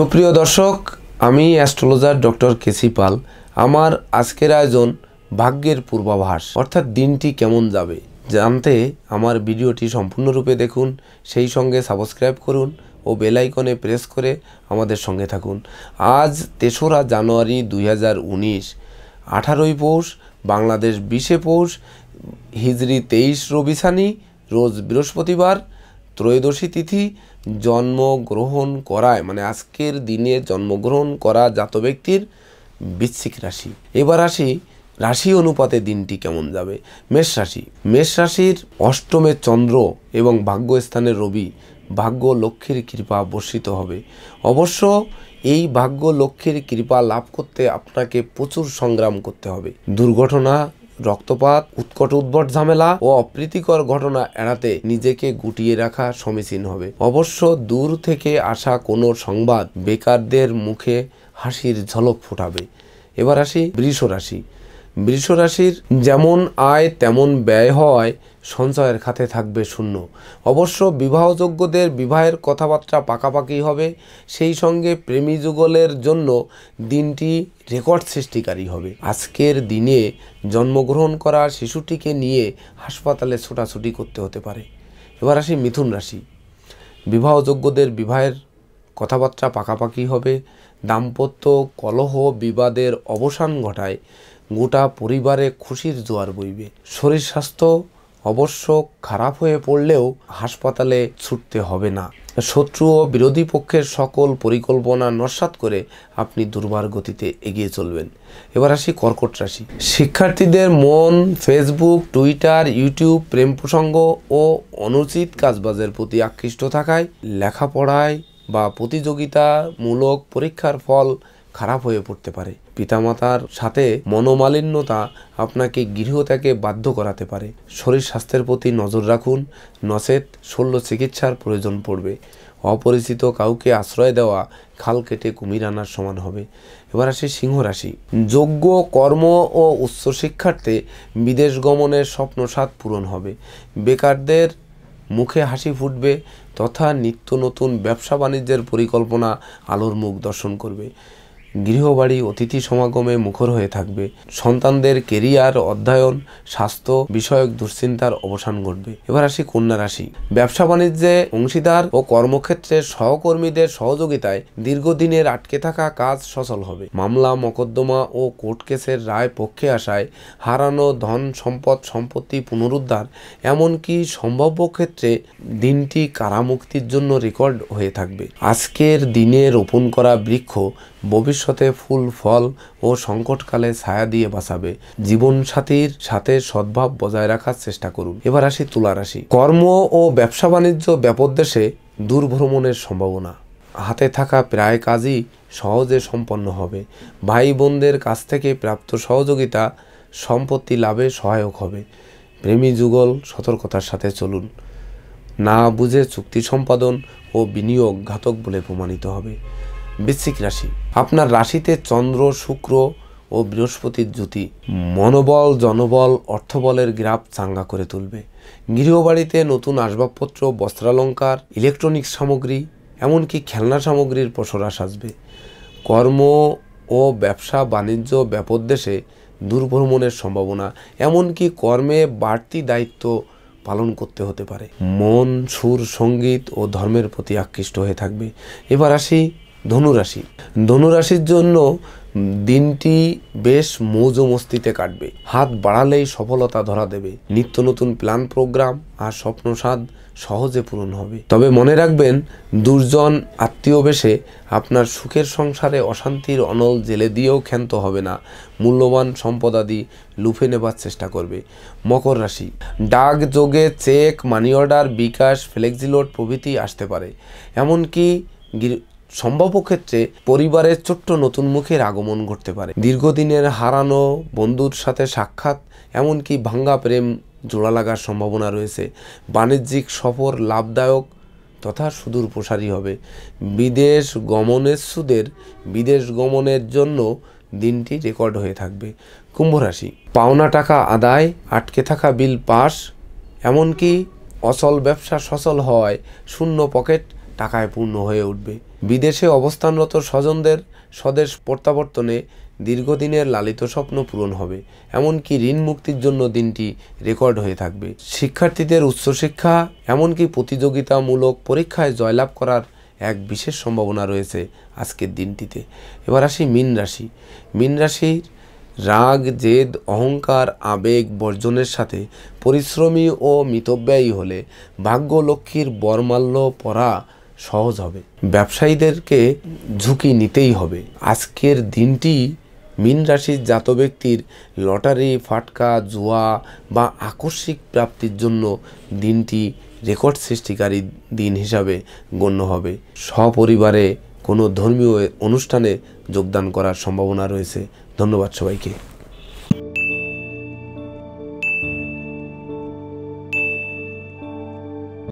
সুপ্রিয় দর্শক আমি অ্যাস্ট্রোলজার ডক্টর কেসি পাল আমার আজকের আয়োজন ভাগ্যের পূর্বাভাস অর্থাৎ দিনটি কেমন যাবে জানতে আমার ভিডিওটি সম্পূর্ণরূপে দেখুন সেই সঙ্গে সাবস্ক্রাইব করুন ও বেলাইকনে প্রেস করে আমাদের সঙ্গে থাকুন আজ তেসরা জানুয়ারি দুই হাজার উনিশ আঠারোই পৌষ বাংলাদেশ বিশে পৌষ হিজড়ি তেইশ রবিসানি রোজ বৃহস্পতিবার ত্রয়োদশী তিথি জন্মগ্রহণ করায় মানে আজকের দিনে জন্মগ্রহণ করা জাত ব্যক্তির বিচ্ছিক রাশি এবার আসি রাশি অনুপাতে দিনটি কেমন যাবে মেষ রাশি মেষ রাশির অষ্টমে চন্দ্র এবং ভাগ্যস্থানে রবি ভাগ্য লক্ষ্মীর কৃপা বর্ষিত হবে অবশ্য এই ভাগ্য লক্ষ্মীর কৃপা লাভ করতে আপনাকে প্রচুর সংগ্রাম করতে হবে দুর্ঘটনা রক্তপাত উৎকট উদ্ভট ঝামেলা ও অপ্রীতিকর ঘটনা এড়াতে নিজেকে গুটিয়ে রাখা সমীচীন হবে অবশ্য দূর থেকে আসা কোনো সংবাদ বেকারদের মুখে হাসির ঝলক ফোটাবে এবার আসি বৃষ রাশি বৃষ রাশির যেমন আয় তেমন ব্যয় হয় সঞ্চয়ের খাতে থাকবে শূন্য অবশ্য বিবাহযোগ্যদের বিবাহের কথাবার্তা পাকাপাকি হবে সেই সঙ্গে প্রেমী যুগলের জন্য দিনটি রেকর্ড সৃষ্টিকারী হবে আজকের দিনে জন্মগ্রহণ করা শিশুটিকে নিয়ে হাসপাতালে ছোটাছুটি করতে হতে পারে এবার আসি মিথুন রাশি বিবাহযোগ্যদের বিবাহের কথাবার্তা পাকাপাকি হবে দাম্পত্য কলহ বিবাদের অবসান ঘটায় গোটা পরিবারে খুশির জোয়ার বইবে শরীর স্বাস্থ্য অবশ্য খারাপ হয়ে পড়লেও হাসপাতালে ছুটতে হবে না শত্রু ও বিরোধী পক্ষের সকল পরিকল্পনা নস্বাত করে আপনি দুর্বার গতিতে এগিয়ে চলবেন এবার আসি কর্কট রাশি শিক্ষার্থীদের মন ফেসবুক টুইটার ইউটিউব প্রেম প্রসঙ্গ ও অনুচিত কাজবাজের প্রতি আকৃষ্ট থাকায় লেখাপড়ায় বা প্রতিযোগিতামূলক পরীক্ষার ফল খারাপ হয়ে পড়তে পারে পিতামাতার সাথে মনোমালিন্যতা আপনাকে গৃহত্যাগে বাধ্য করাতে পারে শরীর স্বাস্থ্যের প্রতি নজর রাখুন নচেত শল্য চিকিৎসার প্রয়োজন পড়বে অপরিচিত কাউকে আশ্রয় দেওয়া খাল কেটে কুমির আনার সমান হবে এবার আসি সিংহ রাশি যোগ্য কর্ম ও উচ্চ শিক্ষার্থে বিদেশ গমনের স্বপ্নসাদ পূরণ হবে বেকারদের মুখে হাসি ফুটবে তথা নিত্য নতুন ব্যবসা বাণিজ্যের পরিকল্পনা আলোর মুখ দর্শন করবে গৃহবাড়ি অতিথি সমাগমে মুখর হয়ে থাকবে সন্তানদের কেরিয়ার অধ্যয়ন স্বাস্থ্য বিষয়ক দুশ্চিন্তার অবসান ঘটবে এবার আসি কন্যা রাশি ব্যবসা বাণিজ্যে অংশীদার ও কর্মক্ষেত্রে সহকর্মীদের সহযোগিতায় দীর্ঘদিনের আটকে থাকা কাজ সচল হবে মামলা মকদ্দমা ও কোর্ট কেসের রায় পক্ষে আসায় হারানো ধন সম্পদ সম্পত্তি পুনরুদ্ধার এমনকি সম্ভাব্য ক্ষেত্রে দিনটি কারামুক্তির জন্য রেকর্ড হয়ে থাকবে আজকের দিনে রোপণ করা বৃক্ষ ভবিষ্যতে ফুল ফল ও সংকটকালে ছায়া দিয়ে বাঁচাবে জীবনসাথীর সাথে সদ্ভাব বজায় রাখার চেষ্টা করুন এবার আসি তুলা রাশি কর্ম ও ব্যবসা বাণিজ্য ব্যাপদেশে দূরভ্রমণের সম্ভাবনা হাতে থাকা প্রায় কাজই সহজে সম্পন্ন হবে ভাই বোনদের কাছ থেকে প্রাপ্ত সহযোগিতা সম্পত্তি লাভে সহায়ক হবে প্রেমী যুগল সতর্কতার সাথে চলুন না বুঝে চুক্তি সম্পাদন ও বিনিয়োগ ঘাতক বলে প্রমাণিত হবে বৃশ্চিক রাশি আপনার রাশিতে চন্দ্র শুক্র ও বৃহস্পতির জ্যোতি মনোবল জনবল অর্থবলের গ্রাফ চাঙ্গা করে তুলবে গৃহবাড়িতে নতুন আসবাবপত্র বস্ত্রালঙ্কার ইলেকট্রনিক্স সামগ্রী এমনকি খেলনা সামগ্রীর পসরা সাজবে কর্ম ও ব্যবসা বাণিজ্য ব্যাপদেশে দুর্ভ্রমণের সম্ভাবনা এমনকি কর্মে বাড়তি দায়িত্ব পালন করতে হতে পারে মন সুর সঙ্গীত ও ধর্মের প্রতি আকৃষ্ট হয়ে থাকবে এবার আসি ধনুরাশি ধনুরাশির জন্য দিনটি বেশ মৌজ মস্তিতে কাটবে হাত বাড়ালেই সফলতা ধরা দেবে নিত্য নতুন প্ল্যান প্রোগ্রাম আর স্বপ্নসাদ সহজে পূরণ হবে তবে মনে রাখবেন দুর্জন আত্মীয় বেশে আপনার সুখের সংসারে অশান্তির অনল জেলে দিয়েও ক্ষান্ত হবে না মূল্যবান সম্পদাদি লুফে নেবার চেষ্টা করবে মকর রাশি ডাক যোগে check money order bKash flexiload প্রভৃতি আসতে পারে এমনকি সম্ভাব্য ক্ষেত্রে পরিবারের ছোট্ট নতুন মুখের আগমন ঘটতে পারে দীর্ঘদিনের হারানো বন্ধুর সাথে সাক্ষাৎ এমনকি ভাঙ্গা প্রেম জোড়া লাগার সম্ভাবনা রয়েছে বাণিজ্যিক সফর লাভদায়ক তথা সুদূর প্রসারী হবে বিদেশ গমনের সুদের বিদেশ গমনের জন্য দিনটি রেকর্ড হয়ে থাকবে কুম্ভ রাশি পাওনা টাকা আদায় আটকে থাকা বিল পাস এমনকি অচল ব্যবসা সচল হয় শূন্য পকেট টাকায় পূর্ণ হয়ে উঠবে বিদেশে অবস্থানরত স্বজনদের স্বদেশ প্রত্যাবর্তনে দীর্ঘদিনের লালিত স্বপ্ন পূরণ হবে এমনকি ঋণ মুক্তির জন্য দিনটি রেকর্ড হয়ে থাকবে শিক্ষার্থীদের উচ্চশিক্ষা এমনকি প্রতিযোগিতামূলক পরীক্ষায় জয়লাভ করার এক বিশেষ সম্ভাবনা রয়েছে আজকের দিনটিতে এবার আসি মীন রাশি মীন রাশির রাগ জেদ অহংকার আবেগ বর্জনের সাথে পরিশ্রমী ও মিতব্যয়ী হলে ভাগ্য লক্ষ্মীর পরা সহজ হবে ব্যবসায়ীদেরকে ঝুঁকি নিতেই হবে আজকের দিনটি মিন রাশির জাত ব্যক্তির লটারি ফাটকা জুয়া বা আকস্মিক প্রাপ্তির জন্য দিনটি রেকর্ড সৃষ্টিকারী দিন হিসাবে গণ্য হবে সপরিবারে কোনো ধর্মীয় অনুষ্ঠানে যোগদান করার সম্ভাবনা রয়েছে ধন্যবাদ সবাইকে